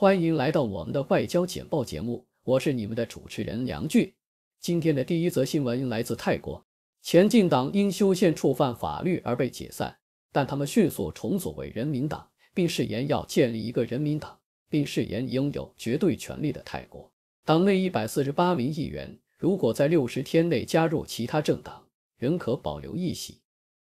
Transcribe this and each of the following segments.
欢迎来到我们的外交简报节目，我是你们的主持人梁俊。今天的第一则新闻来自泰国，前进党因修宪触犯法律而被解散，但他们迅速重组为人民党，并誓言要建立一个人民党，并誓言拥有绝对权力的泰国。党内一百四十八名议员如果在六十天内加入其他政党，仍可保留议席，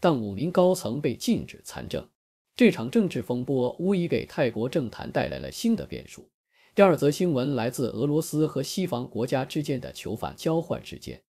但五名高层被禁止参政。这场政治风波无疑给泰国政坛带来了新的变数。第二则新闻来自俄罗斯和西方国家之间的囚犯交换事件。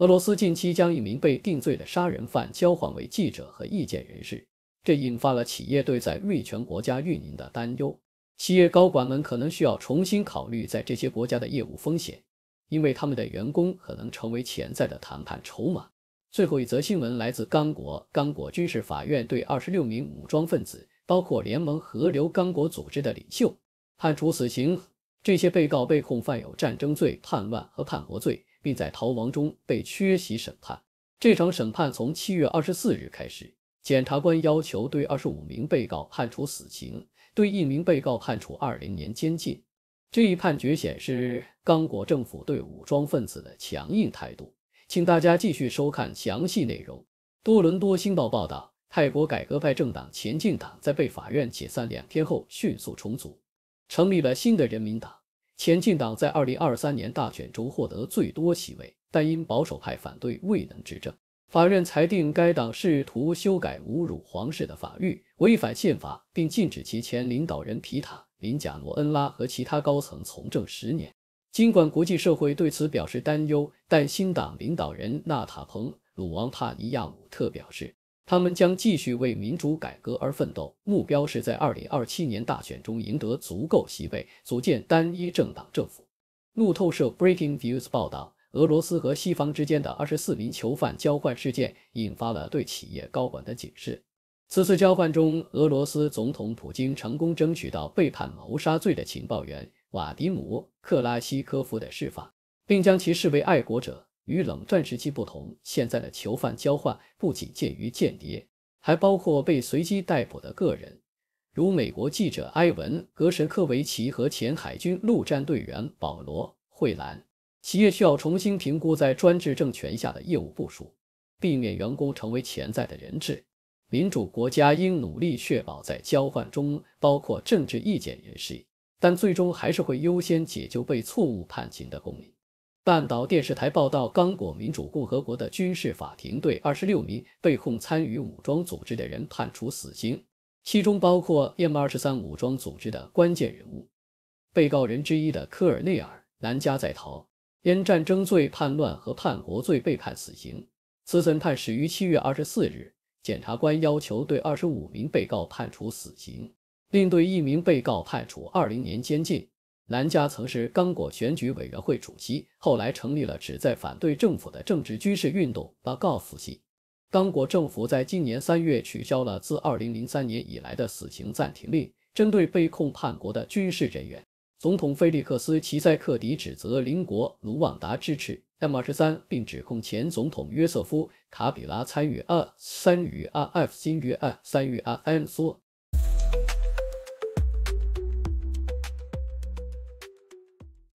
俄罗斯近期将一名被定罪的杀人犯交换为记者和意见人士，这引发了企业对在瑞泉国家运营的担忧。企业高管们可能需要重新考虑在这些国家的业务风险，因为他们的员工可能成为潜在的谈判筹码。最后一则新闻来自刚果。刚果军事法院对二十六名武装分子，包括联盟河流刚果组织的领袖，判处死刑。这些被告被控犯有战争罪、叛乱和叛国罪，并在逃亡中被缺席审判。这场审判从七月二十四日开始。检察官要求对二十五名被告判处死刑，对一名被告判处二零年监禁。这一判决显示刚果政府对武装分子的强硬态度。请大家继续收看详细内容。多伦多星报报道，泰国改革派政党前进党在被法院解散两天后迅速重组，成立了新的人民党。前进党在二零二三年大选中获得最多席位，但因保守派反对未能执政。法院裁定该党试图修改侮辱皇室的法律违反宪法，并禁止其前领导人皮塔林贾罗恩拉和其他高层从政十年。尽管国际社会对此表示担忧，但新党领导人纳塔彭·鲁王帕尼亚姆特表示，他们将继续为民主改革而奋斗，目标是在2027年大选中赢得足够席位，组建单一政党政府。路透社 （Breaking News） 报道，俄罗斯和西方之间的24名囚犯交换事件引发了对企业高管的警示。此次交换中，俄罗斯总统普京成功争取到被判谋杀罪的情报员。瓦迪姆·克拉西科夫的释放，并将其视为爱国者。与冷战时期不同，现在的囚犯交换不仅介于间谍，还包括被随机逮捕的个人，如美国记者埃文·格什科维奇和前海军陆战队员保罗·惠兰。企业需要重新评估在专制政权下的业务部署，避免员工成为潜在的人质。民主国家应努力确保在交换中包括政治意见人士。但最终还是会优先解救被错误判刑的公民。半岛电视台报道，刚果民主共和国的军事法庭对二十六名被控参与武装组织的人判处死刑，其中包括 M 二十三武装组织的关键人物。被告人之一的科尔内尔南加在逃，因战争罪、叛乱和叛国罪被判死刑。此审判始于七月二十四日，检察官要求对二十五名被告判处死刑。另对一名被告判处二零年监禁。南加曾是刚果选举委员会主席，后来成立了旨在反对政府的政治军事运动“巴告夫系。刚果政府在今年三月取消了自二零零三年以来的死刑暂停令，针对被控叛国的军事人员。总统菲利克斯齐塞克迪指责邻国卢旺达支持 M 二十三，并指控前总统约瑟夫卡比拉参与二三与 R F 新约二三与 R N 说。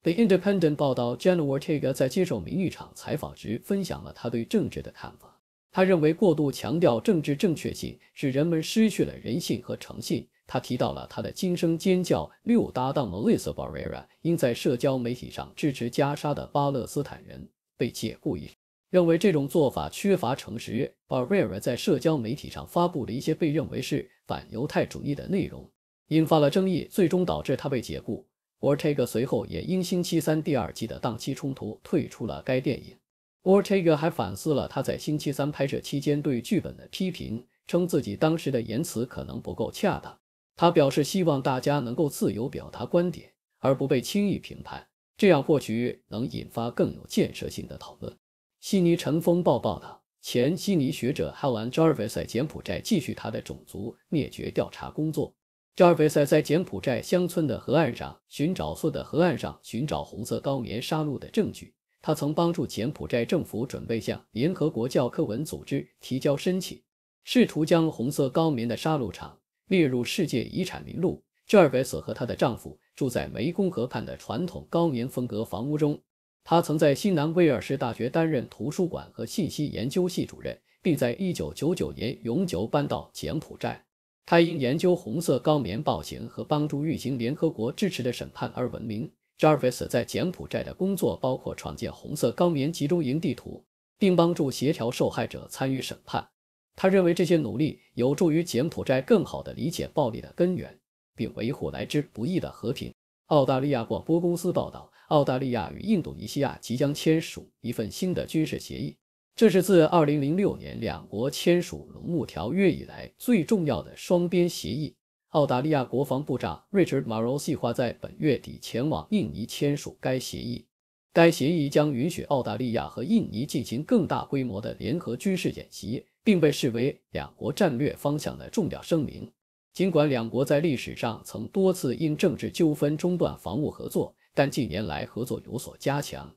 The Independent 报道 j e n n a e r t e a g a 在接受《名誉场》采访时分享了他对政治的看法。他认为过度强调政治正确性使人们失去了人性和诚信。他提到了他的今生尖叫六搭档 Melissa Barrera，因在社交媒体上支持加沙的巴勒斯坦人被解雇一事，认为这种做法缺乏诚实。Barrera 在社交媒体上发布了一些被认为是反犹太主义的内容，引发了争议，最终导致他被解雇。Ortega 随后也因星期三第二季的档期冲突退出了该电影。Ortega 还反思了他在星期三拍摄期间对剧本的批评，称自己当时的言辞可能不够恰当。他表示，希望大家能够自由表达观点，而不被轻易评判，这样或许能引发更有建设性的讨论。悉尼晨风报报道，前悉尼学者 h e l e n Jarvis 在柬埔寨继续他的种族灭绝调查工作。扎尔维塞在柬埔寨乡村的河岸上寻找的河岸上寻找红色高棉杀戮的证据。他曾帮助柬埔寨政府准备向联合国教科文组织提交申请，试图将红色高棉的杀戮场列入世界遗产名录。扎尔维塞和她的丈夫住在湄公河畔的传统高棉风格房屋中。他曾在西南威尔士大学担任图书馆和信息研究系主任，并在1999年永久搬到柬埔寨。他因研究红色高棉暴行和帮助运行联合国支持的审判而闻名。Jarvis 在柬埔寨的工作包括创建红色高棉集中营地图，并帮助协调受害者参与审判。他认为这些努力有助于柬埔寨更好地理解暴力的根源，并维护来之不易的和平。澳大利亚广播公司报道，澳大利亚与印度尼西亚即将签署一份新的军事协议。这是自2006年两国签署《龙木条约》以来最重要的双边协议。澳大利亚国防部长 Richard m a r r o w 计划在本月底前往印尼签署该协议。该协议将允许澳大利亚和印尼进行更大规模的联合军事演习，并被视为两国战略方向的重要声明。尽管两国在历史上曾多次因政治纠纷中断防务合作，但近年来合作有所加强。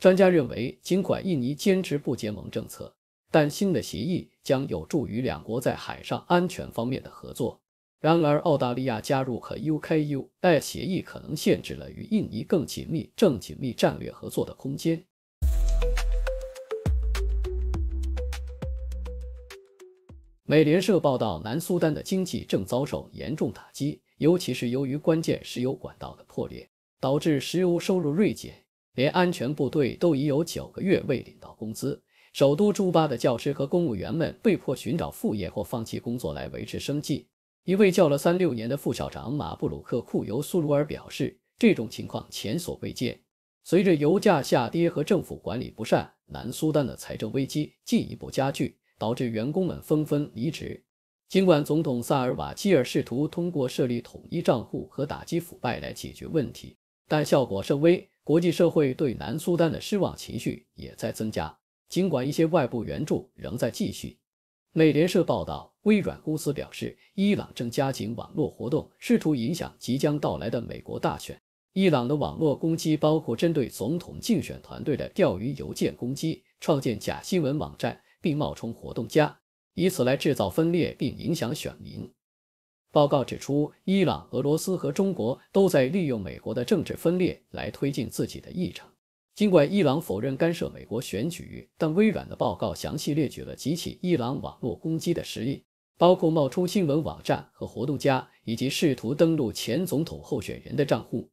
专家认为，尽管印尼坚持不结盟政策，但新的协议将有助于两国在海上安全方面的合作。然而，澳大利亚加入和 UKUAS 协议可能限制了与印尼更紧密、更紧密战略合作的空间。美联社报道，南苏丹的经济正遭受严重打击，尤其是由于关键石油管道的破裂，导致石油收入锐减。连安全部队都已有九个月未领到工资，首都朱巴的教师和公务员们被迫寻找副业或放弃工作来维持生计。一位叫了三六年的副校长马布鲁克库尤苏鲁尔表示：“这种情况前所未见。”随着油价下跌和政府管理不善，南苏丹的财政危机进一步加剧，导致员工们纷纷离职。尽管总统萨尔瓦基尔试图通过设立统一账户和打击腐败来解决问题，但效果甚微。国际社会对南苏丹的失望情绪也在增加，尽管一些外部援助仍在继续。美联社报道，微软公司表示，伊朗正加紧网络活动，试图影响即将到来的美国大选。伊朗的网络攻击包括针对总统竞选团队的钓鱼邮件攻击、创建假新闻网站并冒充活动家，以此来制造分裂并影响选民。报告指出，伊朗、俄罗斯和中国都在利用美国的政治分裂来推进自己的议程。尽管伊朗否认干涉美国选举，但微软的报告详细列举了几起伊朗网络攻击的实例，包括冒充新闻网站和活动家，以及试图登录前总统候选人的账户。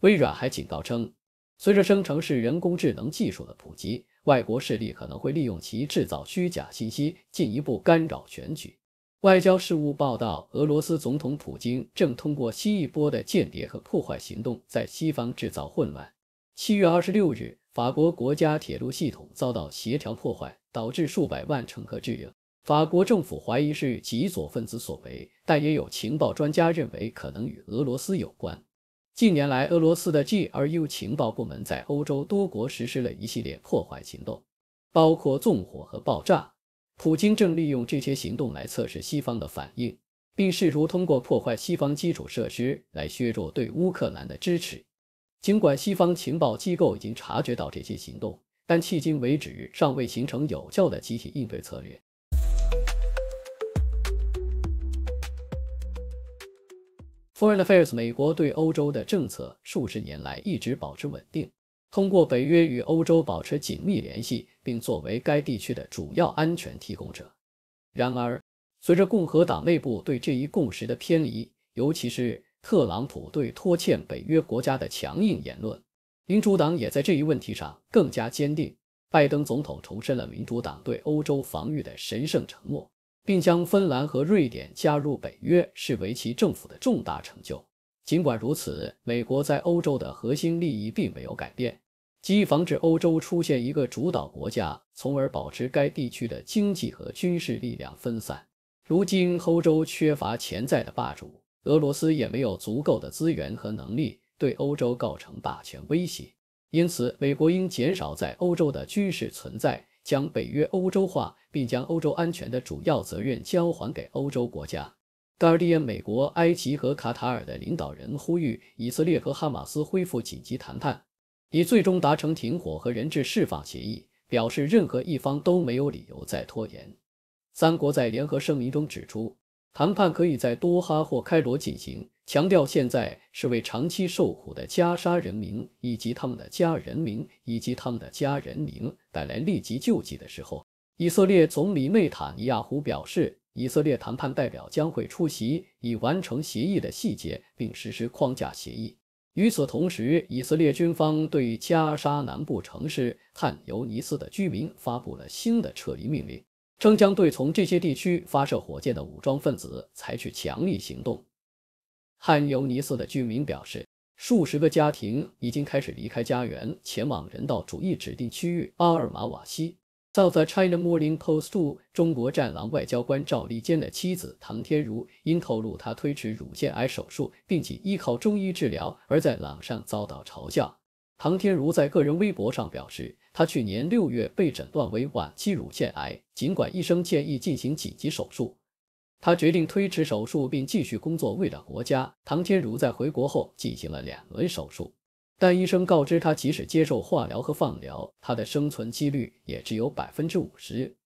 微软还警告称，随着生成式人工智能技术的普及，外国势力可能会利用其制造虚假信息，进一步干扰选举。外交事务报道，俄罗斯总统普京正通过新一波的间谍和破坏行动，在西方制造混乱。七月二十六日，法国国家铁路系统遭到协调破坏，导致数百万乘客滞留。法国政府怀疑是极左分子所为，但也有情报专家认为可能与俄罗斯有关。近年来，俄罗斯的 GRU 情报部门在欧洲多国实施了一系列破坏行动，包括纵火和爆炸。普京正利用这些行动来测试西方的反应，并试图通过破坏西方基础设施来削弱对乌克兰的支持。尽管西方情报机构已经察觉到这些行动，但迄今为止尚未形成有效的集体应对策略。Foreign Affairs：美国对欧洲的政策数十年来一直保持稳定。通过北约与欧洲保持紧密联系，并作为该地区的主要安全提供者。然而，随着共和党内部对这一共识的偏离，尤其是特朗普对拖欠北约国家的强硬言论，民主党也在这一问题上更加坚定。拜登总统重申了民主党对欧洲防御的神圣承诺，并将芬兰和瑞典加入北约视为其政府的重大成就。尽管如此，美国在欧洲的核心利益并没有改变。即防止欧洲出现一个主导国家，从而保持该地区的经济和军事力量分散。如今，欧洲缺乏潜在的霸主，俄罗斯也没有足够的资源和能力对欧洲构成霸权威胁。因此，美国应减少在欧洲的军事存在，将北约欧洲化，并将欧洲安全的主要责任交还给欧洲国家。g a r d i n 美国、埃及和卡塔尔的领导人呼吁以色列和哈马斯恢复紧急谈判。以最终达成停火和人质释放协议，表示任何一方都没有理由再拖延。三国在联合声明中指出，谈判可以在多哈或开罗进行，强调现在是为长期受苦的加沙人民以及他们的家人民以及他们的家人民带来立即救济的时候。以色列总理内塔尼亚胡表示，以色列谈判代表将会出席以完成协议的细节并实施框架协议。与此同时，以色列军方对加沙南部城市汉尤尼斯的居民发布了新的撤离命令，称将对从这些地区发射火箭的武装分子采取强力行动。汉尤尼斯的居民表示，数十个家庭已经开始离开家园，前往人道主义指定区域阿尔马瓦西。早则《China Morning Post》称，中国战狼外交官赵立坚的妻子唐天如因透露他推迟乳腺癌手术，并且依靠中医治疗，而在网上遭到嘲笑。唐天如在个人微博上表示，他去年六月被诊断为晚期乳腺癌，尽管医生建议进行紧急手术，他决定推迟手术并继续工作，为了国家。唐天如在回国后进行了两轮手术。但医生告知他，即使接受化疗和放疗，他的生存几率也只有百分之五十。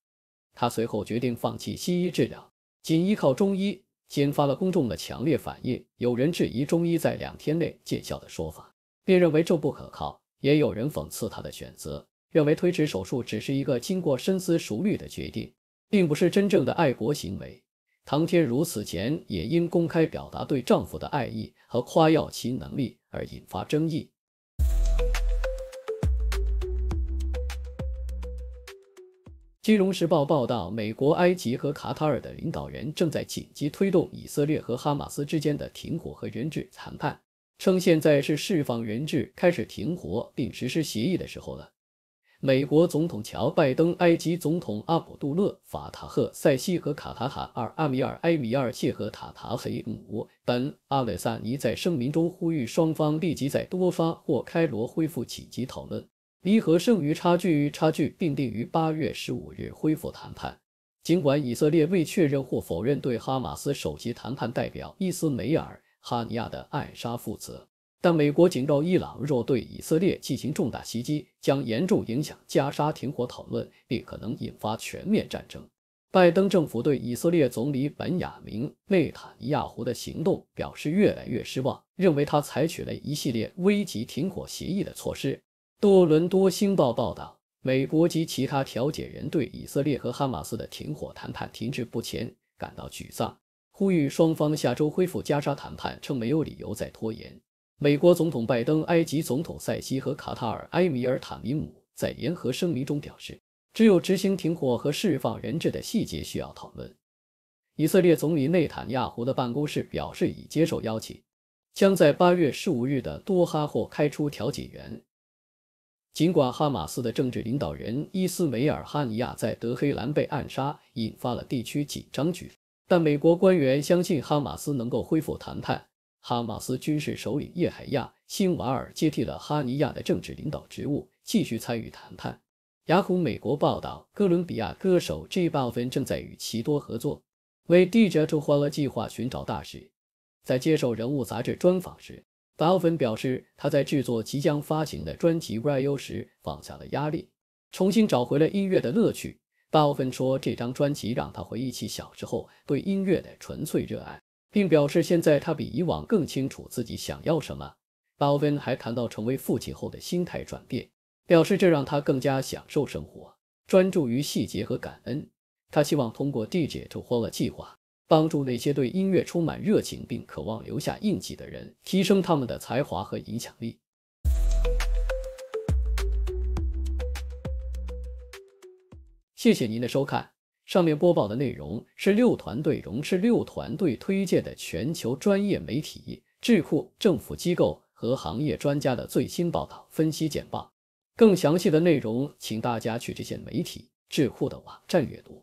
他随后决定放弃西医治疗，仅依靠中医，引发了公众的强烈反应。有人质疑中医在两天内见效的说法，并认为这不可靠；也有人讽刺他的选择，认为推迟手术只是一个经过深思熟虑的决定，并不是真正的爱国行为。唐天如此前也因公开表达对丈夫的爱意和夸耀其能力而引发争议。《金融时报》报道，美国、埃及和卡塔尔的领导人正在紧急推动以色列和哈马斯之间的停火和人质谈判，称现在是释放人质、开始停火并实施协议的时候了。美国总统乔·拜登、埃及总统阿卜杜勒·法塔赫·塞西和卡塔尔阿米尔·埃米尔谢和塔塔菲姆·本·阿勒萨尼在声明中呼吁双方立即在多发或开罗恢复紧急讨论。离核剩余差距差距并定于八月十五日恢复谈判。尽管以色列未确认或否认对哈马斯首席谈判代表伊斯梅尔·哈尼亚的暗杀负责，但美国警告伊朗，若对以色列进行重大袭击，将严重影响加沙停火讨论，并可能引发全面战争。拜登政府对以色列总理本雅明·内塔尼亚胡的行动表示越来越失望，认为他采取了一系列危及停火协议的措施。多伦多星报报道，美国及其他调解人对以色列和哈马斯的停火谈判停滞不前感到沮丧，呼吁双方下周恢复加沙谈判，称没有理由再拖延。美国总统拜登、埃及总统塞西和卡塔尔埃米尔塔米姆在联合声明中表示，只有执行停火和释放人质的细节需要讨论。以色列总理内塔尼亚胡的办公室表示已接受邀请，将在8月15日的多哈或开出调解员。尽管哈马斯的政治领导人伊斯梅尔·哈尼亚在德黑兰被暗杀，引发了地区紧张局势，但美国官员相信哈马斯能够恢复谈判。哈马斯军事首领叶海亚·辛瓦尔接替了哈尼亚的政治领导职务，继续参与谈判。雅虎美国报道，哥伦比亚歌手 G· 巴芬正在与奇多合作，为 “Digital o 计划寻找大使。在接受《人物》杂志专访时，鲍芬表示，他在制作即将发行的专辑《Rio》时放下了压力，重新找回了音乐的乐趣。奥芬说，这张专辑让他回忆起小时候对音乐的纯粹热爱，并表示现在他比以往更清楚自己想要什么。奥芬还谈到成为父亲后的心态转变，表示这让他更加享受生活，专注于细节和感恩。他希望通过 DJ 地铁偷 l a 计划。帮助那些对音乐充满热情并渴望留下印记的人，提升他们的才华和影响力。谢谢您的收看。上面播报的内容是六团队荣斥六团队推荐的全球专业媒体、智库、政府机构和行业专家的最新报道、分析、简报。更详细的内容，请大家去这些媒体、智库的网站阅读。